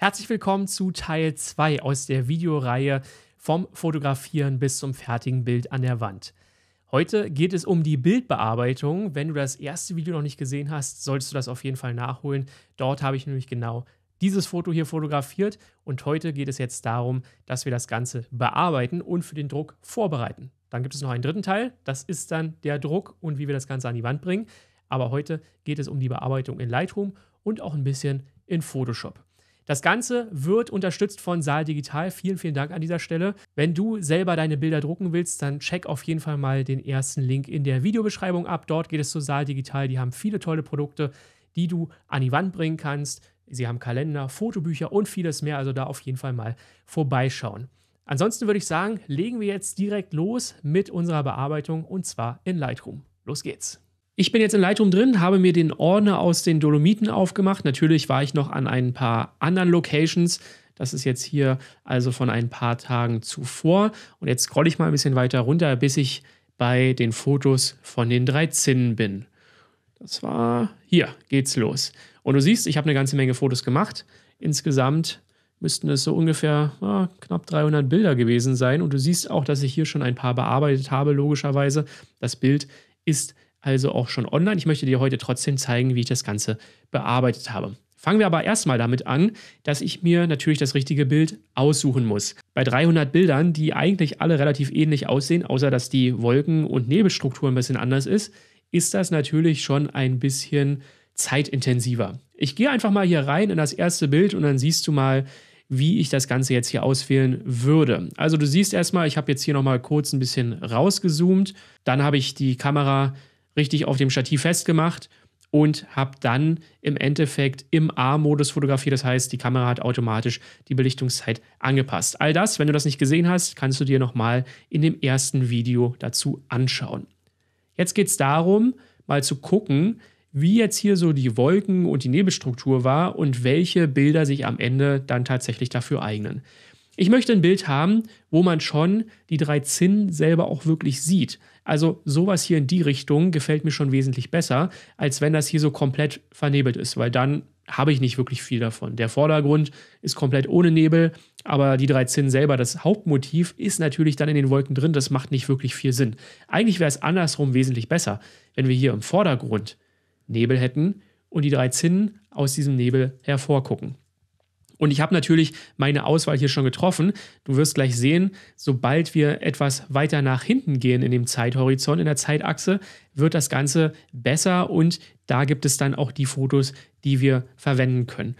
Herzlich willkommen zu Teil 2 aus der Videoreihe Vom Fotografieren bis zum fertigen Bild an der Wand. Heute geht es um die Bildbearbeitung. Wenn du das erste Video noch nicht gesehen hast, solltest du das auf jeden Fall nachholen. Dort habe ich nämlich genau dieses Foto hier fotografiert und heute geht es jetzt darum, dass wir das Ganze bearbeiten und für den Druck vorbereiten. Dann gibt es noch einen dritten Teil, das ist dann der Druck und wie wir das Ganze an die Wand bringen. Aber heute geht es um die Bearbeitung in Lightroom und auch ein bisschen in Photoshop. Das Ganze wird unterstützt von Saal Digital. Vielen, vielen Dank an dieser Stelle. Wenn du selber deine Bilder drucken willst, dann check auf jeden Fall mal den ersten Link in der Videobeschreibung ab. Dort geht es zu Saal Digital. Die haben viele tolle Produkte, die du an die Wand bringen kannst. Sie haben Kalender, Fotobücher und vieles mehr. Also da auf jeden Fall mal vorbeischauen. Ansonsten würde ich sagen, legen wir jetzt direkt los mit unserer Bearbeitung und zwar in Lightroom. Los geht's. Ich bin jetzt in Lightroom drin, habe mir den Ordner aus den Dolomiten aufgemacht. Natürlich war ich noch an ein paar anderen Locations. Das ist jetzt hier also von ein paar Tagen zuvor. Und jetzt scrolle ich mal ein bisschen weiter runter, bis ich bei den Fotos von den drei Zinnen bin. Das war hier, geht's los. Und du siehst, ich habe eine ganze Menge Fotos gemacht. Insgesamt müssten es so ungefähr ja, knapp 300 Bilder gewesen sein. Und du siehst auch, dass ich hier schon ein paar bearbeitet habe, logischerweise. Das Bild ist also auch schon online. Ich möchte dir heute trotzdem zeigen, wie ich das Ganze bearbeitet habe. Fangen wir aber erstmal damit an, dass ich mir natürlich das richtige Bild aussuchen muss. Bei 300 Bildern, die eigentlich alle relativ ähnlich aussehen, außer dass die Wolken- und Nebelstruktur ein bisschen anders ist, ist das natürlich schon ein bisschen zeitintensiver. Ich gehe einfach mal hier rein in das erste Bild und dann siehst du mal, wie ich das Ganze jetzt hier auswählen würde. Also du siehst erstmal, ich habe jetzt hier nochmal kurz ein bisschen rausgezoomt. Dann habe ich die Kamera richtig auf dem Stativ festgemacht und habe dann im Endeffekt im A-Modus fotografiert. Das heißt, die Kamera hat automatisch die Belichtungszeit angepasst. All das, wenn du das nicht gesehen hast, kannst du dir nochmal in dem ersten Video dazu anschauen. Jetzt geht es darum, mal zu gucken, wie jetzt hier so die Wolken- und die Nebelstruktur war und welche Bilder sich am Ende dann tatsächlich dafür eignen. Ich möchte ein Bild haben, wo man schon die drei Zinnen selber auch wirklich sieht. Also sowas hier in die Richtung gefällt mir schon wesentlich besser, als wenn das hier so komplett vernebelt ist, weil dann habe ich nicht wirklich viel davon. Der Vordergrund ist komplett ohne Nebel, aber die drei Zinnen selber, das Hauptmotiv, ist natürlich dann in den Wolken drin. Das macht nicht wirklich viel Sinn. Eigentlich wäre es andersrum wesentlich besser, wenn wir hier im Vordergrund Nebel hätten und die drei Zinnen aus diesem Nebel hervorgucken. Und ich habe natürlich meine Auswahl hier schon getroffen. Du wirst gleich sehen, sobald wir etwas weiter nach hinten gehen in dem Zeithorizont, in der Zeitachse, wird das Ganze besser und da gibt es dann auch die Fotos, die wir verwenden können.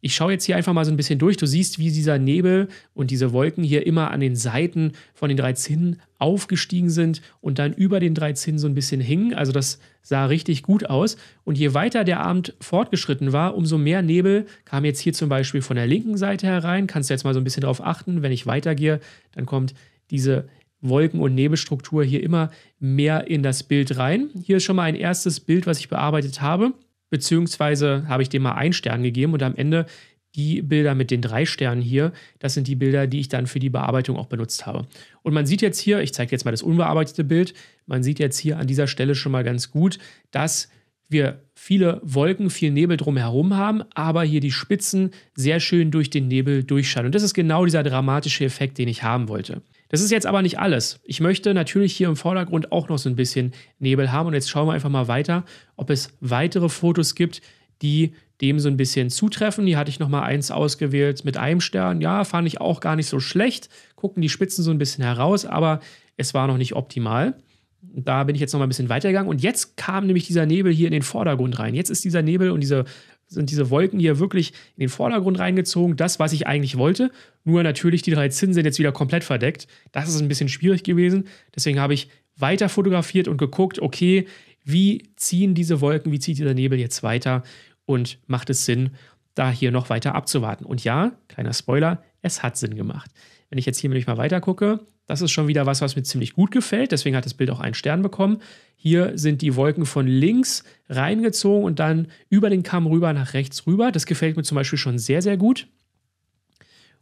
Ich schaue jetzt hier einfach mal so ein bisschen durch. Du siehst, wie dieser Nebel und diese Wolken hier immer an den Seiten von den drei Zinnen aufgestiegen sind und dann über den drei Zinnen so ein bisschen hingen. Also das sah richtig gut aus. Und je weiter der Abend fortgeschritten war, umso mehr Nebel kam jetzt hier zum Beispiel von der linken Seite herein. Kannst du jetzt mal so ein bisschen darauf achten. Wenn ich weitergehe, dann kommt diese Wolken- und Nebelstruktur hier immer mehr in das Bild rein. Hier ist schon mal ein erstes Bild, was ich bearbeitet habe beziehungsweise habe ich dem mal einen Stern gegeben und am Ende die Bilder mit den drei Sternen hier, das sind die Bilder, die ich dann für die Bearbeitung auch benutzt habe. Und man sieht jetzt hier, ich zeige jetzt mal das unbearbeitete Bild, man sieht jetzt hier an dieser Stelle schon mal ganz gut, dass wir viele Wolken, viel Nebel drumherum haben, aber hier die Spitzen sehr schön durch den Nebel durchscheinen. Und das ist genau dieser dramatische Effekt, den ich haben wollte. Das ist jetzt aber nicht alles. Ich möchte natürlich hier im Vordergrund auch noch so ein bisschen Nebel haben und jetzt schauen wir einfach mal weiter, ob es weitere Fotos gibt, die dem so ein bisschen zutreffen. Hier hatte ich nochmal eins ausgewählt mit einem Stern. Ja, fand ich auch gar nicht so schlecht. Gucken die Spitzen so ein bisschen heraus, aber es war noch nicht optimal. Da bin ich jetzt nochmal ein bisschen weitergegangen und jetzt kam nämlich dieser Nebel hier in den Vordergrund rein. Jetzt ist dieser Nebel und diese sind diese Wolken hier wirklich in den Vordergrund reingezogen. Das, was ich eigentlich wollte. Nur natürlich, die drei Zinnen sind jetzt wieder komplett verdeckt. Das ist ein bisschen schwierig gewesen. Deswegen habe ich weiter fotografiert und geguckt, okay, wie ziehen diese Wolken, wie zieht dieser Nebel jetzt weiter und macht es Sinn, da hier noch weiter abzuwarten. Und ja, kleiner Spoiler, es hat Sinn gemacht. Wenn ich jetzt hier nämlich mal weiter gucke, das ist schon wieder was, was mir ziemlich gut gefällt. Deswegen hat das Bild auch einen Stern bekommen. Hier sind die Wolken von links reingezogen und dann über den Kamm rüber nach rechts rüber. Das gefällt mir zum Beispiel schon sehr, sehr gut.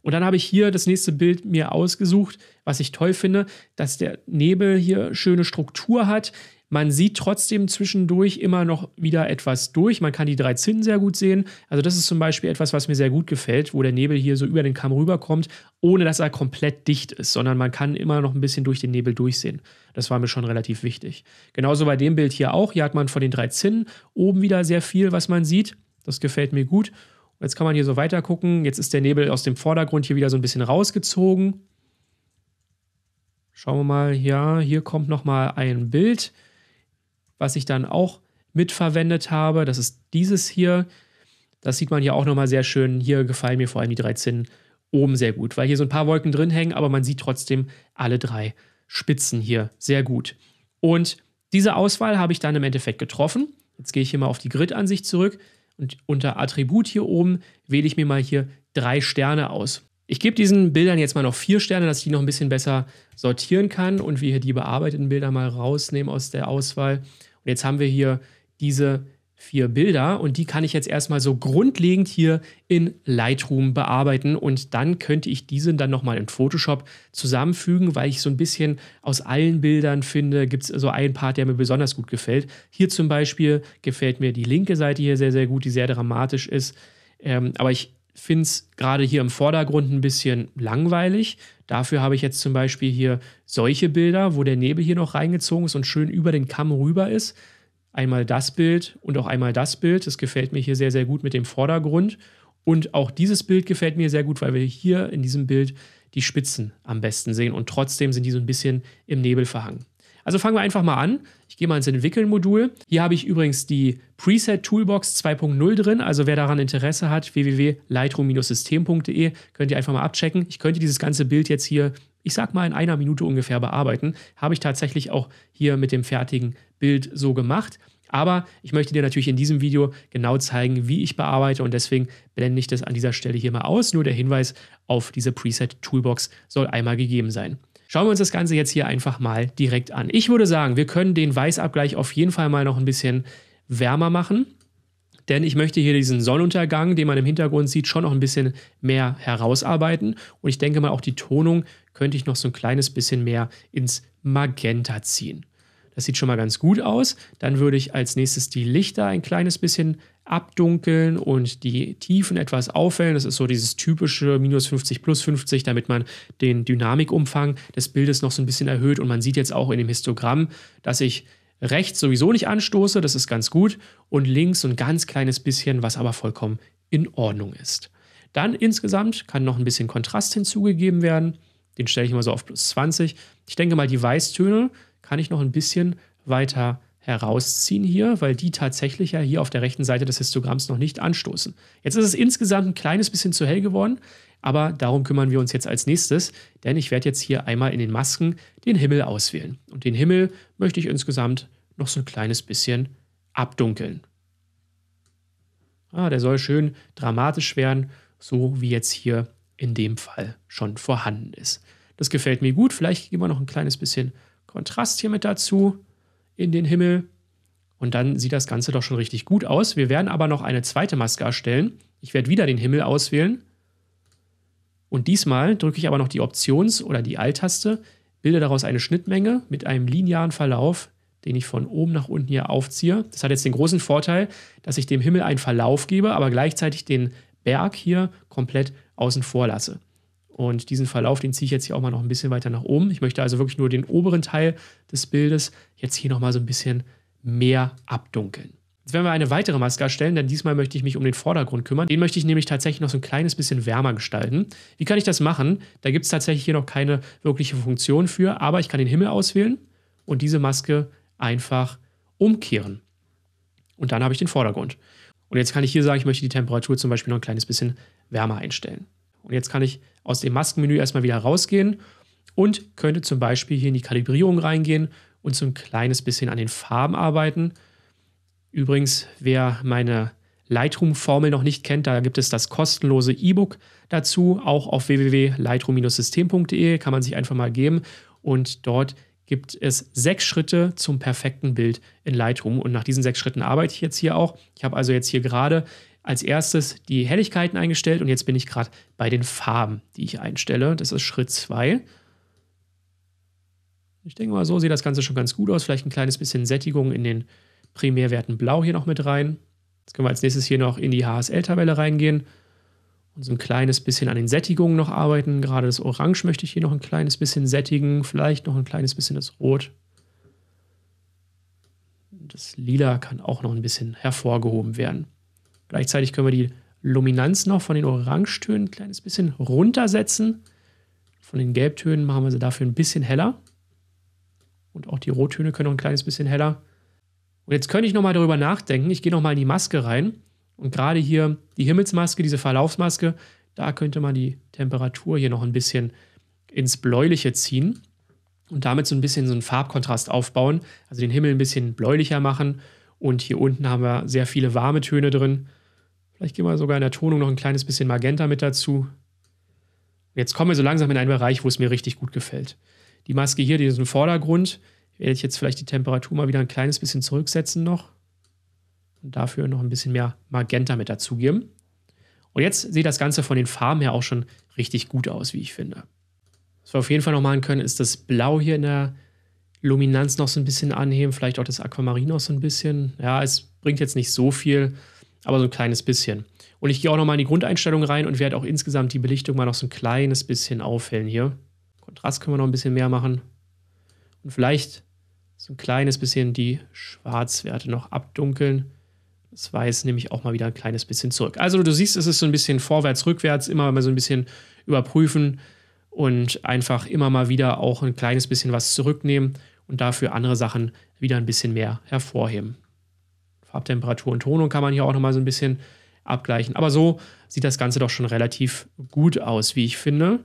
Und dann habe ich hier das nächste Bild mir ausgesucht, was ich toll finde, dass der Nebel hier schöne Struktur hat. Man sieht trotzdem zwischendurch immer noch wieder etwas durch. Man kann die drei Zinnen sehr gut sehen. Also das ist zum Beispiel etwas, was mir sehr gut gefällt, wo der Nebel hier so über den Kamm rüberkommt, ohne dass er komplett dicht ist, sondern man kann immer noch ein bisschen durch den Nebel durchsehen. Das war mir schon relativ wichtig. Genauso bei dem Bild hier auch. Hier hat man von den drei Zinnen oben wieder sehr viel, was man sieht. Das gefällt mir gut. Jetzt kann man hier so weiter gucken. Jetzt ist der Nebel aus dem Vordergrund hier wieder so ein bisschen rausgezogen. Schauen wir mal, ja, hier kommt nochmal ein Bild was ich dann auch mitverwendet habe. Das ist dieses hier. Das sieht man hier auch nochmal sehr schön. Hier gefallen mir vor allem die drei Zinnen oben sehr gut, weil hier so ein paar Wolken drin hängen, aber man sieht trotzdem alle drei Spitzen hier sehr gut. Und diese Auswahl habe ich dann im Endeffekt getroffen. Jetzt gehe ich hier mal auf die Grid-Ansicht zurück und unter Attribut hier oben wähle ich mir mal hier drei Sterne aus. Ich gebe diesen Bildern jetzt mal noch vier Sterne, dass ich die noch ein bisschen besser sortieren kann und wir hier die bearbeiteten Bilder mal rausnehmen aus der Auswahl. Und jetzt haben wir hier diese vier Bilder und die kann ich jetzt erstmal so grundlegend hier in Lightroom bearbeiten und dann könnte ich diese dann nochmal in Photoshop zusammenfügen, weil ich so ein bisschen aus allen Bildern finde, gibt es so einen Part, der mir besonders gut gefällt. Hier zum Beispiel gefällt mir die linke Seite hier sehr, sehr gut, die sehr dramatisch ist. Ähm, aber ich finde es gerade hier im Vordergrund ein bisschen langweilig. Dafür habe ich jetzt zum Beispiel hier solche Bilder, wo der Nebel hier noch reingezogen ist und schön über den Kamm rüber ist. Einmal das Bild und auch einmal das Bild. Das gefällt mir hier sehr, sehr gut mit dem Vordergrund. Und auch dieses Bild gefällt mir sehr gut, weil wir hier in diesem Bild die Spitzen am besten sehen und trotzdem sind die so ein bisschen im Nebel verhangen. Also fangen wir einfach mal an. Ich gehe mal ins Entwickeln-Modul. Hier habe ich übrigens die Preset Toolbox 2.0 drin. Also wer daran Interesse hat, www.lightroom-system.de, könnt ihr einfach mal abchecken. Ich könnte dieses ganze Bild jetzt hier, ich sag mal, in einer Minute ungefähr bearbeiten. Habe ich tatsächlich auch hier mit dem fertigen Bild so gemacht. Aber ich möchte dir natürlich in diesem Video genau zeigen, wie ich bearbeite und deswegen blende ich das an dieser Stelle hier mal aus. Nur der Hinweis auf diese Preset Toolbox soll einmal gegeben sein. Schauen wir uns das Ganze jetzt hier einfach mal direkt an. Ich würde sagen, wir können den Weißabgleich auf jeden Fall mal noch ein bisschen wärmer machen. Denn ich möchte hier diesen Sonnenuntergang, den man im Hintergrund sieht, schon noch ein bisschen mehr herausarbeiten. Und ich denke mal, auch die Tonung könnte ich noch so ein kleines bisschen mehr ins Magenta ziehen. Das sieht schon mal ganz gut aus. Dann würde ich als nächstes die Lichter ein kleines bisschen abdunkeln und die Tiefen etwas aufhellen. Das ist so dieses typische minus 50 plus 50, damit man den Dynamikumfang des Bildes noch so ein bisschen erhöht. Und man sieht jetzt auch in dem Histogramm, dass ich rechts sowieso nicht anstoße, das ist ganz gut, und links so ein ganz kleines bisschen, was aber vollkommen in Ordnung ist. Dann insgesamt kann noch ein bisschen Kontrast hinzugegeben werden. Den stelle ich mal so auf plus 20. Ich denke mal, die Weißtöne kann ich noch ein bisschen weiter herausziehen hier, weil die tatsächlich ja hier auf der rechten Seite des Histogramms noch nicht anstoßen. Jetzt ist es insgesamt ein kleines bisschen zu hell geworden, aber darum kümmern wir uns jetzt als nächstes, denn ich werde jetzt hier einmal in den Masken den Himmel auswählen. Und den Himmel möchte ich insgesamt noch so ein kleines bisschen abdunkeln. Ah, der soll schön dramatisch werden, so wie jetzt hier in dem Fall schon vorhanden ist. Das gefällt mir gut. Vielleicht geben wir noch ein kleines bisschen Kontrast hier mit dazu in den Himmel. Und dann sieht das Ganze doch schon richtig gut aus. Wir werden aber noch eine zweite Maske erstellen. Ich werde wieder den Himmel auswählen. Und diesmal drücke ich aber noch die Options- oder die Alt-Taste, bilde daraus eine Schnittmenge mit einem linearen Verlauf, den ich von oben nach unten hier aufziehe. Das hat jetzt den großen Vorteil, dass ich dem Himmel einen Verlauf gebe, aber gleichzeitig den Berg hier komplett außen vor lasse. Und diesen Verlauf, den ziehe ich jetzt hier auch mal noch ein bisschen weiter nach oben. Ich möchte also wirklich nur den oberen Teil des Bildes jetzt hier nochmal so ein bisschen mehr abdunkeln. Jetzt werden wir eine weitere Maske erstellen, denn diesmal möchte ich mich um den Vordergrund kümmern. Den möchte ich nämlich tatsächlich noch so ein kleines bisschen wärmer gestalten. Wie kann ich das machen? Da gibt es tatsächlich hier noch keine wirkliche Funktion für, aber ich kann den Himmel auswählen und diese Maske einfach umkehren. Und dann habe ich den Vordergrund. Und jetzt kann ich hier sagen, ich möchte die Temperatur zum Beispiel noch ein kleines bisschen wärmer einstellen. Und jetzt kann ich aus dem Maskenmenü erstmal wieder rausgehen und könnte zum Beispiel hier in die Kalibrierung reingehen und so ein kleines bisschen an den Farben arbeiten. Übrigens, wer meine Lightroom-Formel noch nicht kennt, da gibt es das kostenlose E-Book dazu, auch auf www.lightroom-system.de kann man sich einfach mal geben und dort gibt es sechs Schritte zum perfekten Bild in Lightroom und nach diesen sechs Schritten arbeite ich jetzt hier auch. Ich habe also jetzt hier gerade als erstes die Helligkeiten eingestellt und jetzt bin ich gerade bei den Farben, die ich einstelle. Das ist Schritt 2. Ich denke mal, so sieht das Ganze schon ganz gut aus. Vielleicht ein kleines bisschen Sättigung in den Primärwerten Blau hier noch mit rein. Jetzt können wir als nächstes hier noch in die HSL-Tabelle reingehen und so ein kleines bisschen an den Sättigungen noch arbeiten. Gerade das Orange möchte ich hier noch ein kleines bisschen sättigen, vielleicht noch ein kleines bisschen das Rot. Das Lila kann auch noch ein bisschen hervorgehoben werden. Gleichzeitig können wir die Luminanz noch von den Orangetönen ein kleines bisschen runtersetzen. Von den Gelbtönen machen wir sie dafür ein bisschen heller. Und auch die Rottöne können noch ein kleines bisschen heller. Und jetzt könnte ich nochmal darüber nachdenken. Ich gehe nochmal in die Maske rein. Und gerade hier die Himmelsmaske, diese Verlaufsmaske, da könnte man die Temperatur hier noch ein bisschen ins Bläuliche ziehen und damit so ein bisschen so einen Farbkontrast aufbauen. Also den Himmel ein bisschen bläulicher machen. Und hier unten haben wir sehr viele warme Töne drin. Vielleicht gehen wir sogar in der Tonung noch ein kleines bisschen Magenta mit dazu. Jetzt kommen wir so langsam in einen Bereich, wo es mir richtig gut gefällt. Die Maske hier, diesen Vordergrund. Werde ich jetzt vielleicht die Temperatur mal wieder ein kleines bisschen zurücksetzen noch. Und dafür noch ein bisschen mehr Magenta mit dazugeben. Und jetzt sieht das Ganze von den Farben her auch schon richtig gut aus, wie ich finde. Was wir auf jeden Fall noch machen können, ist das Blau hier in der Luminanz noch so ein bisschen anheben. Vielleicht auch das Aquamarin noch so ein bisschen. Ja, es bringt jetzt nicht so viel aber so ein kleines bisschen. Und ich gehe auch nochmal in die Grundeinstellung rein und werde auch insgesamt die Belichtung mal noch so ein kleines bisschen aufhellen hier. Kontrast können wir noch ein bisschen mehr machen. Und vielleicht so ein kleines bisschen die Schwarzwerte noch abdunkeln. Das Weiß nehme ich auch mal wieder ein kleines bisschen zurück. Also du siehst, es ist so ein bisschen vorwärts, rückwärts, immer mal so ein bisschen überprüfen und einfach immer mal wieder auch ein kleines bisschen was zurücknehmen und dafür andere Sachen wieder ein bisschen mehr hervorheben. Farbtemperatur und Tonung kann man hier auch nochmal so ein bisschen abgleichen. Aber so sieht das Ganze doch schon relativ gut aus, wie ich finde.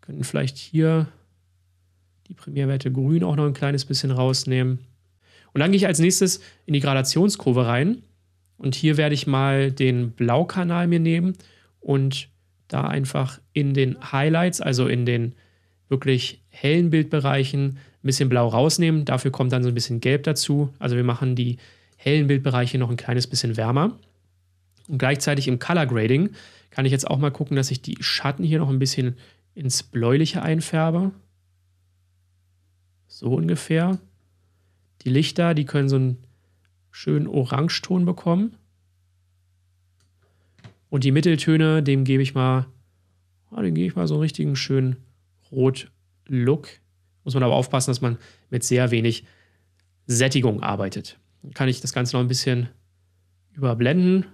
Könnten vielleicht hier die Primärwerte grün auch noch ein kleines bisschen rausnehmen. Und dann gehe ich als nächstes in die Gradationskurve rein. Und hier werde ich mal den Blaukanal mir nehmen und da einfach in den Highlights, also in den wirklich hellen Bildbereichen, ein bisschen blau rausnehmen. Dafür kommt dann so ein bisschen gelb dazu. Also wir machen die hellen Bildbereich hier noch ein kleines bisschen wärmer. Und gleichzeitig im Color Grading kann ich jetzt auch mal gucken, dass ich die Schatten hier noch ein bisschen ins Bläuliche einfärbe. So ungefähr. Die Lichter, die können so einen schönen Orangeton bekommen. Und die Mitteltöne, dem gebe ich mal, ah, dem gebe ich mal so einen richtigen schönen Rot-Look. Muss man aber aufpassen, dass man mit sehr wenig Sättigung arbeitet. Dann kann ich das Ganze noch ein bisschen überblenden.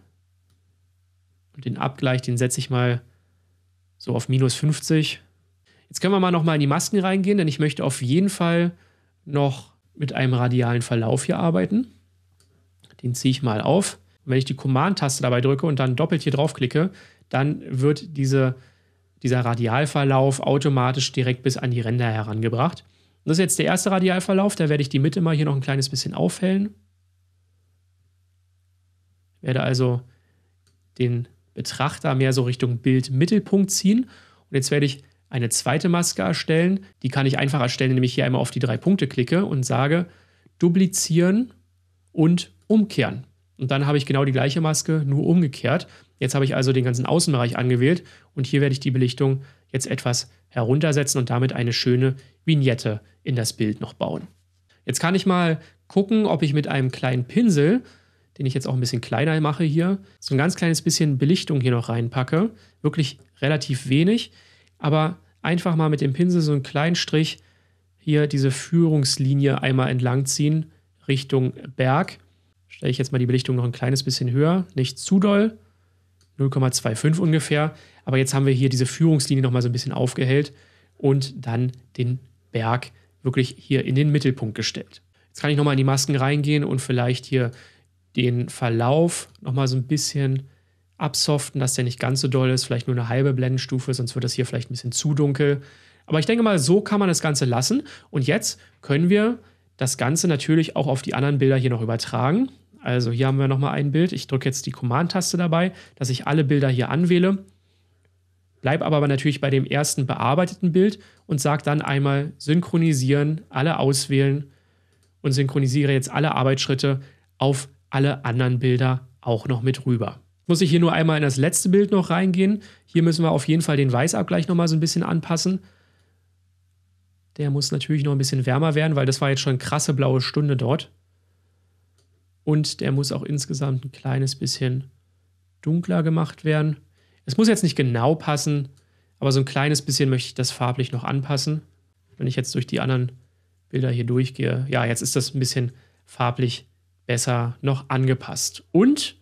Und den Abgleich, den setze ich mal so auf minus 50. Jetzt können wir mal nochmal in die Masken reingehen, denn ich möchte auf jeden Fall noch mit einem radialen Verlauf hier arbeiten. Den ziehe ich mal auf. Und wenn ich die Command-Taste dabei drücke und dann doppelt hier draufklicke, dann wird diese, dieser Radialverlauf automatisch direkt bis an die Ränder herangebracht. das ist jetzt der erste Radialverlauf, da werde ich die Mitte mal hier noch ein kleines bisschen aufhellen. Werde also den Betrachter mehr so Richtung Bildmittelpunkt ziehen. Und jetzt werde ich eine zweite Maske erstellen. Die kann ich einfach erstellen, indem ich hier einmal auf die drei Punkte klicke und sage duplizieren und umkehren. Und dann habe ich genau die gleiche Maske, nur umgekehrt. Jetzt habe ich also den ganzen Außenbereich angewählt und hier werde ich die Belichtung jetzt etwas heruntersetzen und damit eine schöne Vignette in das Bild noch bauen. Jetzt kann ich mal gucken, ob ich mit einem kleinen Pinsel den ich jetzt auch ein bisschen kleiner mache hier, so ein ganz kleines bisschen Belichtung hier noch reinpacke. Wirklich relativ wenig, aber einfach mal mit dem Pinsel so einen kleinen Strich hier diese Führungslinie einmal entlang ziehen Richtung Berg. Stelle ich jetzt mal die Belichtung noch ein kleines bisschen höher, nicht zu doll, 0,25 ungefähr. Aber jetzt haben wir hier diese Führungslinie noch mal so ein bisschen aufgehellt und dann den Berg wirklich hier in den Mittelpunkt gestellt. Jetzt kann ich nochmal in die Masken reingehen und vielleicht hier den Verlauf nochmal so ein bisschen absoften, dass der nicht ganz so doll ist, vielleicht nur eine halbe Blendenstufe, sonst wird das hier vielleicht ein bisschen zu dunkel. Aber ich denke mal, so kann man das Ganze lassen. Und jetzt können wir das Ganze natürlich auch auf die anderen Bilder hier noch übertragen. Also hier haben wir nochmal ein Bild. Ich drücke jetzt die Command-Taste dabei, dass ich alle Bilder hier anwähle. Bleib aber natürlich bei dem ersten bearbeiteten Bild und sage dann einmal synchronisieren, alle auswählen und synchronisiere jetzt alle Arbeitsschritte auf alle anderen Bilder auch noch mit rüber. Muss ich hier nur einmal in das letzte Bild noch reingehen. Hier müssen wir auf jeden Fall den Weißabgleich noch mal so ein bisschen anpassen. Der muss natürlich noch ein bisschen wärmer werden, weil das war jetzt schon eine krasse blaue Stunde dort. Und der muss auch insgesamt ein kleines bisschen dunkler gemacht werden. Es muss jetzt nicht genau passen, aber so ein kleines bisschen möchte ich das farblich noch anpassen. Wenn ich jetzt durch die anderen Bilder hier durchgehe, ja, jetzt ist das ein bisschen farblich besser noch angepasst. Und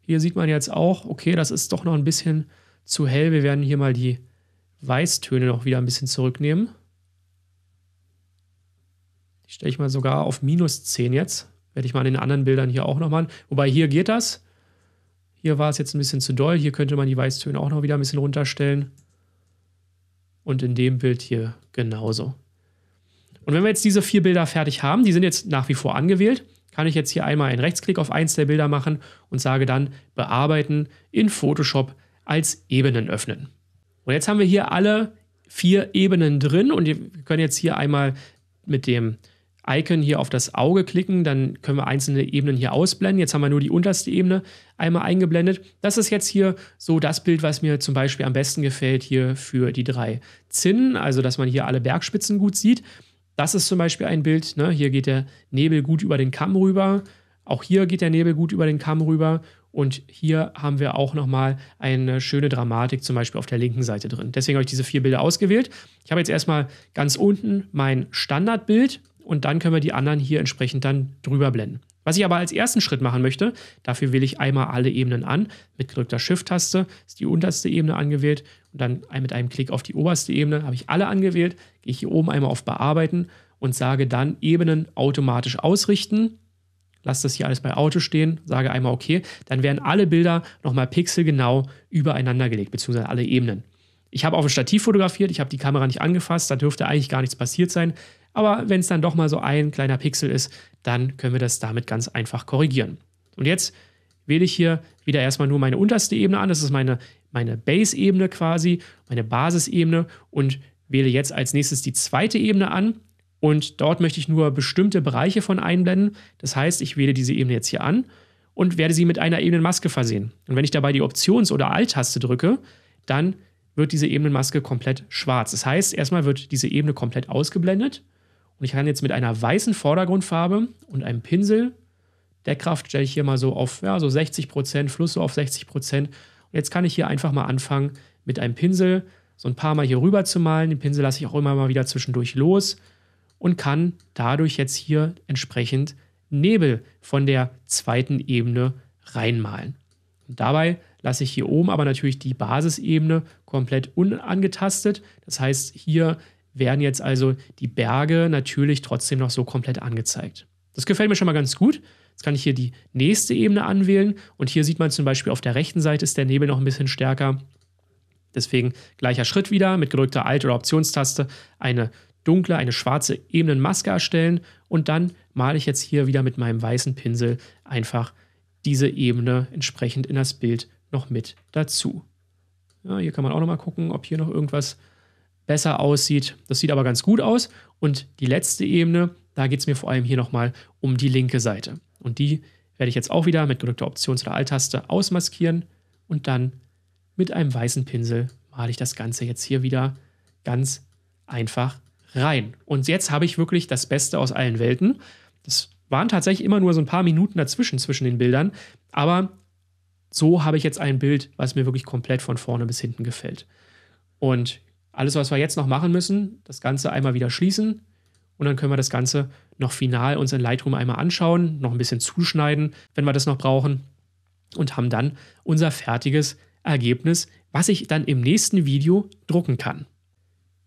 hier sieht man jetzt auch, okay, das ist doch noch ein bisschen zu hell. Wir werden hier mal die Weißtöne noch wieder ein bisschen zurücknehmen. Die stelle ich mal sogar auf minus 10 jetzt. Werde ich mal in den anderen Bildern hier auch noch machen. Wobei hier geht das. Hier war es jetzt ein bisschen zu doll. Hier könnte man die Weißtöne auch noch wieder ein bisschen runterstellen. Und in dem Bild hier genauso. Und wenn wir jetzt diese vier Bilder fertig haben, die sind jetzt nach wie vor angewählt, kann ich jetzt hier einmal einen Rechtsklick auf eins der Bilder machen und sage dann Bearbeiten in Photoshop als Ebenen öffnen. Und jetzt haben wir hier alle vier Ebenen drin und wir können jetzt hier einmal mit dem Icon hier auf das Auge klicken, dann können wir einzelne Ebenen hier ausblenden. Jetzt haben wir nur die unterste Ebene einmal eingeblendet. Das ist jetzt hier so das Bild, was mir zum Beispiel am besten gefällt hier für die drei Zinnen, also dass man hier alle Bergspitzen gut sieht. Das ist zum Beispiel ein Bild. Ne? Hier geht der Nebel gut über den Kamm rüber. Auch hier geht der Nebel gut über den Kamm rüber. Und hier haben wir auch nochmal eine schöne Dramatik, zum Beispiel auf der linken Seite drin. Deswegen habe ich diese vier Bilder ausgewählt. Ich habe jetzt erstmal ganz unten mein Standardbild und dann können wir die anderen hier entsprechend dann drüber blenden. Was ich aber als ersten Schritt machen möchte, dafür wähle ich einmal alle Ebenen an. Mit gedrückter Shift-Taste ist die unterste Ebene angewählt und dann mit einem Klick auf die oberste Ebene habe ich alle angewählt. Gehe ich hier oben einmal auf Bearbeiten und sage dann Ebenen automatisch ausrichten. Lass das hier alles bei Auto stehen, sage einmal OK. Dann werden alle Bilder nochmal pixelgenau übereinander gelegt, beziehungsweise alle Ebenen. Ich habe auf dem Stativ fotografiert, ich habe die Kamera nicht angefasst, da dürfte eigentlich gar nichts passiert sein. Aber wenn es dann doch mal so ein kleiner Pixel ist, dann können wir das damit ganz einfach korrigieren. Und jetzt wähle ich hier wieder erstmal nur meine unterste Ebene an. Das ist meine, meine Base-Ebene quasi, meine Basisebene und wähle jetzt als nächstes die zweite Ebene an. Und dort möchte ich nur bestimmte Bereiche von einblenden. Das heißt, ich wähle diese Ebene jetzt hier an und werde sie mit einer Ebenenmaske versehen. Und wenn ich dabei die Options- oder Alt-Taste drücke, dann wird diese Ebenenmaske komplett schwarz. Das heißt, erstmal wird diese Ebene komplett ausgeblendet und ich kann jetzt mit einer weißen Vordergrundfarbe und einem Pinsel, Deckkraft stelle ich hier mal so auf ja, so 60%, Fluss so auf 60%. Und jetzt kann ich hier einfach mal anfangen, mit einem Pinsel so ein paar Mal hier rüber zu malen. Den Pinsel lasse ich auch immer mal wieder zwischendurch los und kann dadurch jetzt hier entsprechend Nebel von der zweiten Ebene reinmalen. Und dabei lasse ich hier oben aber natürlich die Basisebene komplett unangetastet. Das heißt, hier werden jetzt also die Berge natürlich trotzdem noch so komplett angezeigt. Das gefällt mir schon mal ganz gut. Jetzt kann ich hier die nächste Ebene anwählen und hier sieht man zum Beispiel auf der rechten Seite ist der Nebel noch ein bisschen stärker. Deswegen gleicher Schritt wieder mit gedrückter Alt- oder Optionstaste eine dunkle, eine schwarze Ebenenmaske erstellen und dann male ich jetzt hier wieder mit meinem weißen Pinsel einfach diese Ebene entsprechend in das Bild noch mit dazu. Ja, hier kann man auch nochmal gucken, ob hier noch irgendwas besser aussieht. Das sieht aber ganz gut aus. Und die letzte Ebene, da geht es mir vor allem hier nochmal um die linke Seite. Und die werde ich jetzt auch wieder mit gedrückter Options- oder Alt-Taste ausmaskieren und dann mit einem weißen Pinsel male ich das Ganze jetzt hier wieder ganz einfach rein. Und jetzt habe ich wirklich das Beste aus allen Welten. Das waren tatsächlich immer nur so ein paar Minuten dazwischen zwischen den Bildern, aber so habe ich jetzt ein Bild, was mir wirklich komplett von vorne bis hinten gefällt. Und alles, was wir jetzt noch machen müssen, das Ganze einmal wieder schließen und dann können wir das Ganze noch final uns in Lightroom einmal anschauen, noch ein bisschen zuschneiden, wenn wir das noch brauchen und haben dann unser fertiges Ergebnis, was ich dann im nächsten Video drucken kann.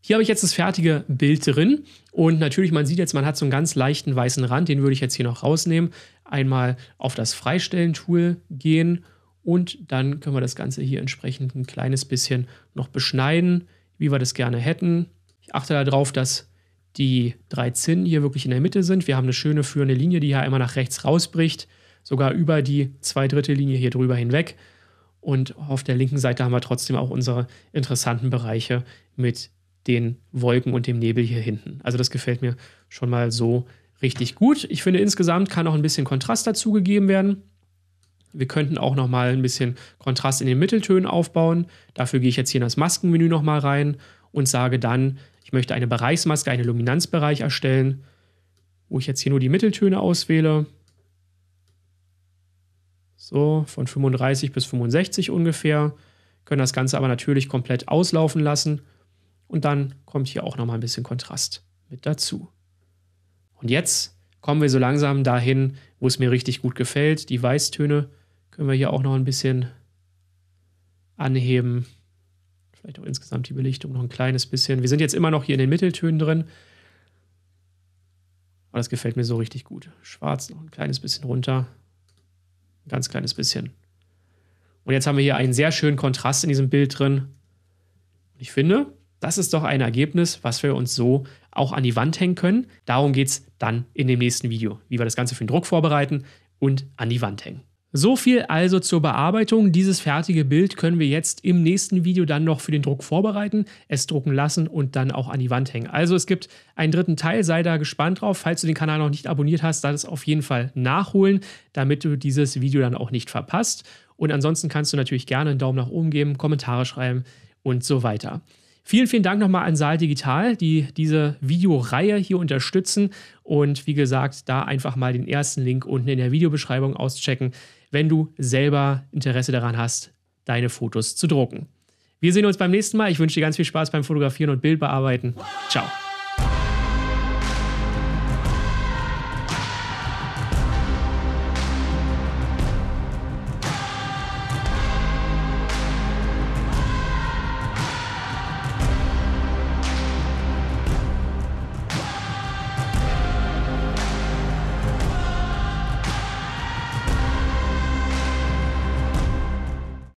Hier habe ich jetzt das fertige Bild drin und natürlich, man sieht jetzt, man hat so einen ganz leichten weißen Rand, den würde ich jetzt hier noch rausnehmen. Einmal auf das Freistellen-Tool gehen und dann können wir das Ganze hier entsprechend ein kleines bisschen noch beschneiden wie wir das gerne hätten. Ich achte darauf, dass die drei Zinnen hier wirklich in der Mitte sind. Wir haben eine schöne führende Linie, die ja einmal nach rechts rausbricht, sogar über die zwei Linie hier drüber hinweg. Und auf der linken Seite haben wir trotzdem auch unsere interessanten Bereiche mit den Wolken und dem Nebel hier hinten. Also das gefällt mir schon mal so richtig gut. Ich finde, insgesamt kann auch ein bisschen Kontrast dazu gegeben werden. Wir könnten auch nochmal ein bisschen Kontrast in den Mitteltönen aufbauen. Dafür gehe ich jetzt hier in das Maskenmenü nochmal rein und sage dann, ich möchte eine Bereichsmaske, einen Luminanzbereich erstellen, wo ich jetzt hier nur die Mitteltöne auswähle. So, von 35 bis 65 ungefähr. Können das Ganze aber natürlich komplett auslaufen lassen. Und dann kommt hier auch nochmal ein bisschen Kontrast mit dazu. Und jetzt kommen wir so langsam dahin, wo es mir richtig gut gefällt. Die Weißtöne können wir hier auch noch ein bisschen anheben. Vielleicht auch insgesamt die Belichtung noch ein kleines bisschen. Wir sind jetzt immer noch hier in den Mitteltönen drin. Aber das gefällt mir so richtig gut. Schwarz noch ein kleines bisschen runter. Ein ganz kleines bisschen. Und jetzt haben wir hier einen sehr schönen Kontrast in diesem Bild drin. Und ich finde, das ist doch ein Ergebnis, was wir uns so auch an die Wand hängen können. Darum geht es dann in dem nächsten Video, wie wir das Ganze für den Druck vorbereiten und an die Wand hängen. So viel also zur Bearbeitung. Dieses fertige Bild können wir jetzt im nächsten Video dann noch für den Druck vorbereiten, es drucken lassen und dann auch an die Wand hängen. Also es gibt einen dritten Teil, sei da gespannt drauf. Falls du den Kanal noch nicht abonniert hast, dann es auf jeden Fall nachholen, damit du dieses Video dann auch nicht verpasst. Und ansonsten kannst du natürlich gerne einen Daumen nach oben geben, Kommentare schreiben und so weiter. Vielen, vielen Dank nochmal an Saal Digital, die diese Videoreihe hier unterstützen. Und wie gesagt, da einfach mal den ersten Link unten in der Videobeschreibung auschecken wenn du selber Interesse daran hast, deine Fotos zu drucken. Wir sehen uns beim nächsten Mal. Ich wünsche dir ganz viel Spaß beim Fotografieren und Bildbearbeiten. Ciao.